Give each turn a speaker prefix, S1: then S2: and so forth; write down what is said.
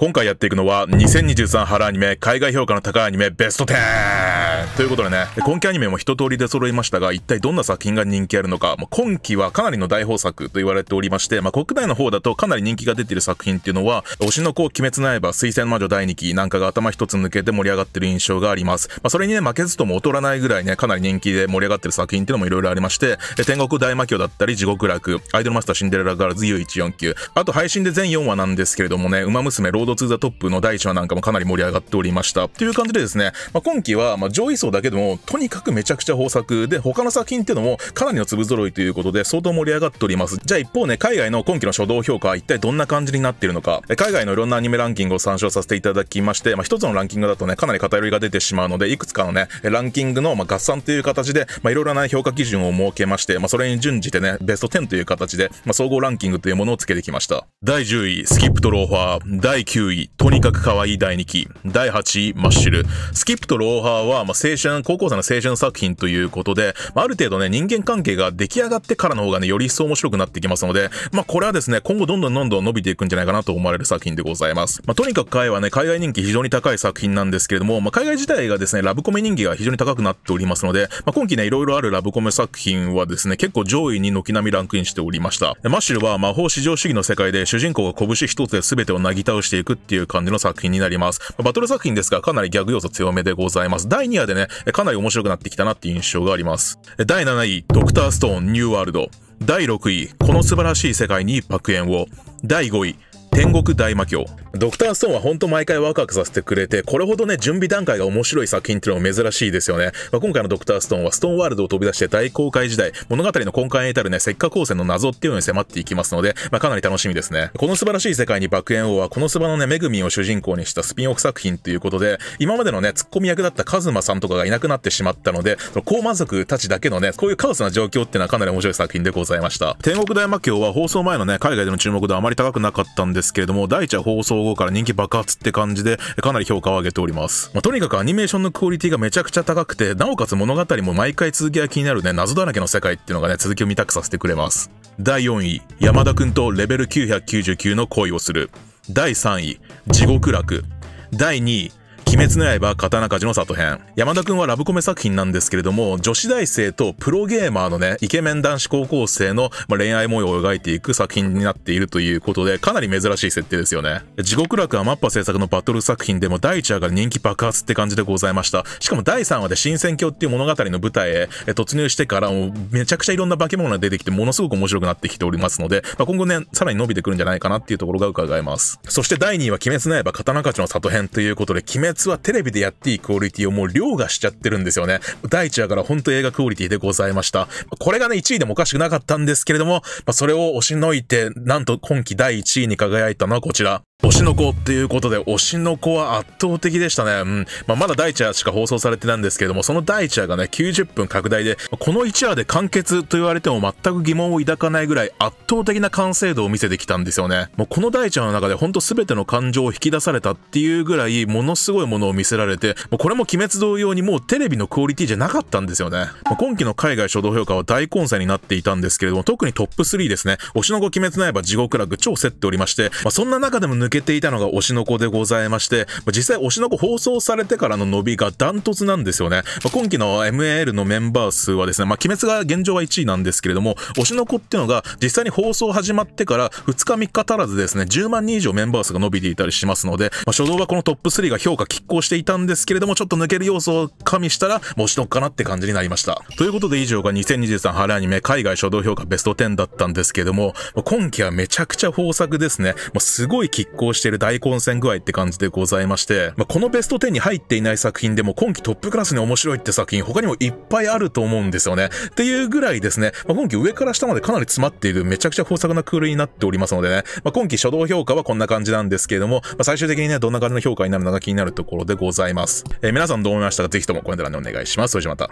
S1: 今回やっていくのは2023春アニメ海外評価の高いアニメベスト10ということでね、今期アニメも一通りで揃いましたが、一体どんな作品が人気あるのか、まあ、今期はかなりの大豊作と言われておりまして、まあ、国内の方だとかなり人気が出ている作品っていうのは、推しの子、鬼滅の刃、水星の魔女第2期なんかが頭一つ抜けて盛り上がってる印象があります。まあ、それにね、負けずとも劣らないぐらいね、かなり人気で盛り上がってる作品っていうのもいろいろありまして、天国大魔教だったり、地獄楽、アイドルマスターシンデレラガールズ U149、あと配信で全4話なんですけれどもね、馬娘、ロードド2ザトップの第1話なんかもかなり盛り上がっておりました。という感じでですね、まあ、今期は、ま上位層だけでも、とにかくめちゃくちゃ豊作で、他の作品っていうのもかなりの粒揃いということで、相当盛り上がっております。じゃあ一方ね、海外の今期の初動評価は一体どんな感じになっているのか、海外のいろんなアニメランキングを参照させていただきまして、まあ、一つのランキングだとね、かなり偏りが出てしまうので、いくつかのね、ランキングのま合算という形で、まあ、いろいろな評価基準を設けまして、まあ、それに準じてね、ベスト10という形で、まあ、総合ランキングというものをつけてきました。第10位、スキップとローファー。第9 9位、とにかく可愛い第2期。第8位、マッシュル。スキップとローハーは、まあ、青春、高校生の青春作品ということで、まあ、ある程度ね、人間関係が出来上がってからの方がね、より一層面白くなってきますので、まあ、これはですね、今後どんどんどんどん伸びていくんじゃないかなと思われる作品でございます。まあ、とにかく会はね、海外人気非常に高い作品なんですけれども、まあ、海外自体がですね、ラブコメ人気が非常に高くなっておりますので、まあ、今期ね、いろいろあるラブコメ作品はですね、結構上位に軒並みランクインしておりました。マッシュルは魔法至上主義の世界で主人公が拳一つで全てをなぎ倒していくくっていう感じの作品になります。バトル作品ですが、かなりギャグ要素強めでございます。第2話でね、かなり面白くなってきたなっていう印象があります。第7位、ドクターストーンニューワールド。第6位、この素晴らしい世界に一泊を。第5位、天国大魔教。ドクターストーンはほんと毎回ワクワクさせてくれて、これほどね、準備段階が面白い作品っていうのも珍しいですよね。まあ、今回のドクターストーンはストーンワールドを飛び出して大公開時代、物語の根幹に至るね、石化光線の謎っていうのに迫っていきますので、まあ、かなり楽しみですね。この素晴らしい世界に爆炎王は、このスバのね、めぐみを主人公にしたスピンオフ作品ということで、今までのね、ツッコミ役だったカズマさんとかがいなくなってしまったので、高満族たちだけのね、こういうカオスな状況っていうのはかなり面白い作品でございました。天国大魔教は放送前のね、海外での注目度あまり高くなかったんですですけれども、第1話放送後から人気爆発って感じで、かなり評価を上げております。まあ、とにかくアニメーションのクオリティがめちゃくちゃ高くて、なおかつ物語も毎回続きが気になるね、謎だらけの世界っていうのがね、続きを見たくさせてくれます。第4位、山田くんとレベル999の恋をする。第3位、地獄楽。第2位、鬼滅の刃、刀鍛冶の里編。山田くんはラブコメ作品なんですけれども、女子大生とプロゲーマーのね、イケメン男子高校生の、ま恋愛模様を描いていく作品になっているということで、かなり珍しい設定ですよね。地獄楽はマッパ制作のバトル作品でも第1話が人気爆発って感じでございました。しかも第3話で新選挙っていう物語の舞台へ突入してからもうめちゃくちゃいろんな化け物が出てきてものすごく面白くなってきておりますので、まあ、今後ね、さらに伸びてくるんじゃないかなっていうところが伺えます。そして第2位は鬼滅の刃刀鍛冶の里編ということで、鬼滅実はテレビでやっていいクオリティをもう凌駕しちゃってるんですよね。第1話から本当映画クオリティでございました。これがね、1位でもおかしくなかったんですけれども、まあ、それを押しのいて、なんと今季第1位に輝いたのはこちら、推しの子っていうことで、推しの子は圧倒的でしたね。うん。まあ、まだ第1話しか放送されてないんですけども、その第1話がね、90分拡大で、この1話で完結と言われても全く疑問を抱かないぐらい圧倒的な完成度を見せてきたんですよね。もうこの第1話の中でほんと全ての感情を引き出されたっていうぐらい、ものすごいものを見せられて、もうこれも鬼滅同様にもうテレビのクオリティじゃなかったんですよね。まあ、今期の海外初動評価は大混戦になっていたんですけれども、特にトップ3ですね。推しの子鬼滅の刃地獄楽超競っておりまして、まあ、そんな中でも抜けけていたのが推しの子でございまして、実際推しの子放送されてからの伸びがダントツなんですよね。ま今期の MAL のメンバー数はですね、まあ、鬼滅が現状は1位なんですけれども、推しの子っていうのが実際に放送始まってから2日3日足らずですね、10万人以上メンバー数が伸びていたりしますので、まあ、初動はこのトップ3が評価拮抗していたんですけれども、ちょっと抜ける要素を加味したら、もう推しの子かなって感じになりました。ということで以上が2023春アニメ海外初動評価ベスト10だったんですけれども、今期はめちゃくちゃ豊作ですね。もうすごい拮抗行している大混戦具合って感じでございまして、まあ、このベスト10に入っていない作品でも今季トップクラスに面白いって作品他にもいっぱいあると思うんですよね。っていうぐらいですね、まあ、今季上から下までかなり詰まっているめちゃくちゃ豊作なクールになっておりますのでね、まあ、今季初動評価はこんな感じなんですけれども、まあ、最終的にね、どんな感じの評価になるのか気になるところでございます。えー、皆さんどう思いましたかぜひともコメント欄でお願いします。それじゃまた。